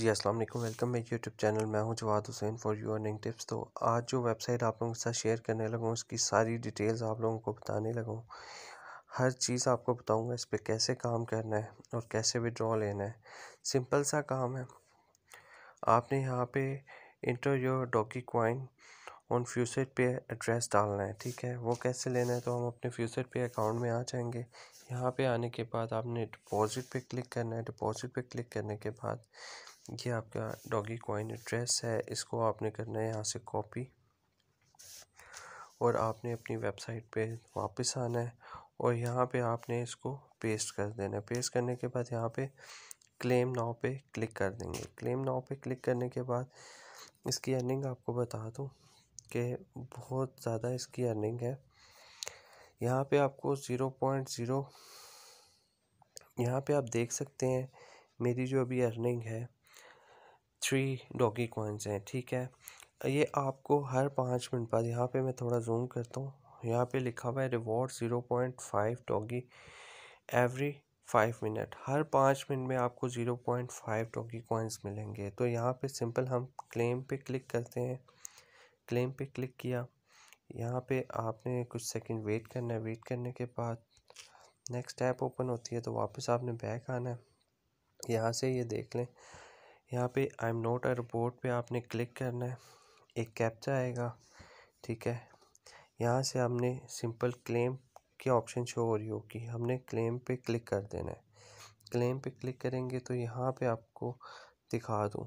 जी अस्सलाम वालेकुम वेलकम मेरे यूट्यूब चैनल मैं हूं Jawad Hussain for you earning tips तो आज जो वेबसाइट आप लोगों के साथ शेयर करने लगा हूं उसकी सारी डिटेल्स आप लोगों को बताने लगा हूं हर चीज़ आपको बताऊँगा इस पर कैसे काम करना है और कैसे विड्रॉ लेना है सिंपल सा काम है आपने यहाँ पर enter your doge coin on FaucetPay address डालना है ठीक है वो कैसे लेना है तो हम अपने फ्यूसेट पे अकाउंट में आ जाएंगे यहाँ पे आने के बाद आपने डिपॉजिट पे क्लिक करना है डिपॉजिट पे क्लिक करने के बाद ये आपका डॉगी कॉइन एड्रेस है इसको आपने करना है यहाँ से कॉपी और आपने अपनी वेबसाइट पे वापस आना है और यहाँ पे आपने इसको पेस्ट कर देना है पेस्ट करने के बाद यहाँ पे क्लेम नाव पे क्लिक कर देंगे क्लेम नाव पे क्लिक करने के बाद इसकी अर्निंग आपको बता दूँ कि बहुत ज़्यादा इसकी अर्निंग है यहाँ पे आपको ज़ीरो पॉइंट ज़ीरो यहाँ पर आप देख सकते हैं मेरी जो अभी अर्निंग है थ्री डॉगी कॉइन्स हैं ठीक है ये आपको हर पाँच मिनट बाद यहाँ पे मैं थोड़ा जूम करता हूँ यहाँ पे लिखा हुआ है reward zero point five doge every five minute हर पाँच मिनट में आपको zero point five doge coins मिलेंगे तो यहाँ पे सिंपल हम क्लेम पे क्लिक करते हैं क्लेम पे क्लिक किया यहाँ पे आपने कुछ सेकंड वेट करना है वेट करने के बाद नेक्स्ट ऐप ओपन होती है तो वापस आपने बैक आना है यहाँ से ये देख लें यहाँ पे आई एम नोट एट बोर्ड पे आपने क्लिक करना है एक कैप्चा आएगा ठीक है यहाँ से हमने सिंपल क्लेम की ऑप्शन शो हो रही होगी हमने क्लेम पे क्लिक कर देना है क्लेम पे क्लिक करेंगे तो यहाँ पे आपको दिखा दूँ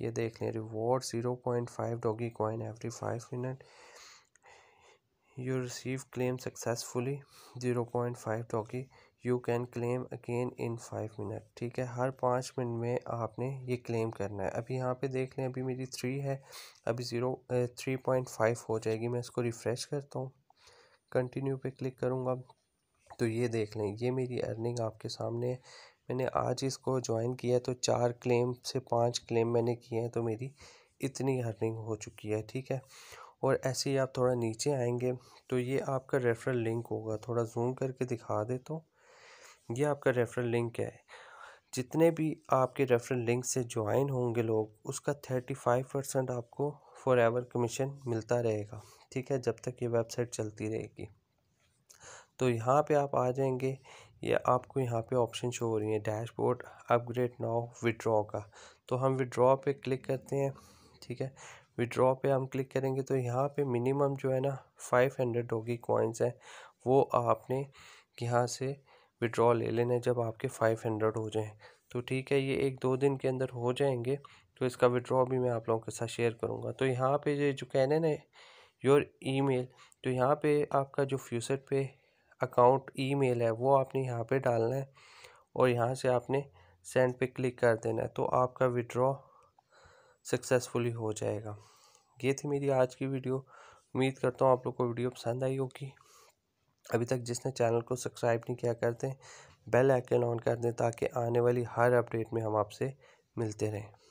ये देख लें reward zero point five doge coin every five minute you received claim successfully 0.5 doge you can claim again in five minute ठीक है हर पाँच मिनट में आपने ये क्लेम करना है अभी यहाँ पर देख लें अभी मेरी थ्री है अभी ज़ीरो थ्री पॉइंट फाइव हो जाएगी मैं इसको रिफ़्रेश करता हूँ कंटिन्यू पर क्लिक करूँगा तो ये देख लें ये मेरी अर्निंग आपके सामने है मैंने आज इसको ज्वाइन किया तो चार क्लेम से पाँच क्लेम मैंने किए हैं तो मेरी इतनी अर्निंग हो चुकी है ठीक है और ऐसे ही आप थोड़ा नीचे आएंगे तो ये आपका रेफरल लिंक होगा थोड़ा जूम करके दिखा दे तो ये आपका रेफरल लिंक है जितने भी आपके रेफरल लिंक से ज्वाइन होंगे लोग उसका थर्टी फाइव परसेंट आपको फॉर एवर कमीशन मिलता रहेगा ठीक है जब तक ये वेबसाइट चलती रहेगी तो यहाँ पे आप आ जाएंगे या आपको यहाँ पे ऑप्शन शो हो रही है डैशबोर्ड अपग्रेड नाउ विड्रॉ का तो हम विड्रॉ पे क्लिक करते हैं ठीक है विड्रॉ पे हम क्लिक करेंगे तो यहाँ पे मिनिमम जो है ना फाइव हंड्रेड होगी कॉइन्स हैं वो आपने यहाँ से विड्रॉ ले लेना है जब आपके फाइव हंड्रेड हो जाएँ तो ठीक है ये एक दो दिन के अंदर हो जाएंगे तो इसका विड्रॉ भी मैं आप लोगों के साथ शेयर करूँगा तो यहाँ पे ये जो कहने ना योर ईमेल तो यहाँ पे आपका जो फ्यूसर पे अकाउंट ईमेल है वो आपने यहाँ पे डालना है और यहाँ से आपने सेंड पे क्लिक कर देना है तो आपका विड्रॉ सक्सेसफुली हो जाएगा ये थी मेरी आज की वीडियो उम्मीद करता हूँ आप लोग को वीडियो पसंद आई होगी अभी तक जिसने चैनल को सब्सक्राइब नहीं किया करते बेल आइकन ऑन कर दें ताकि आने वाली हर अपडेट में हम आपसे मिलते रहें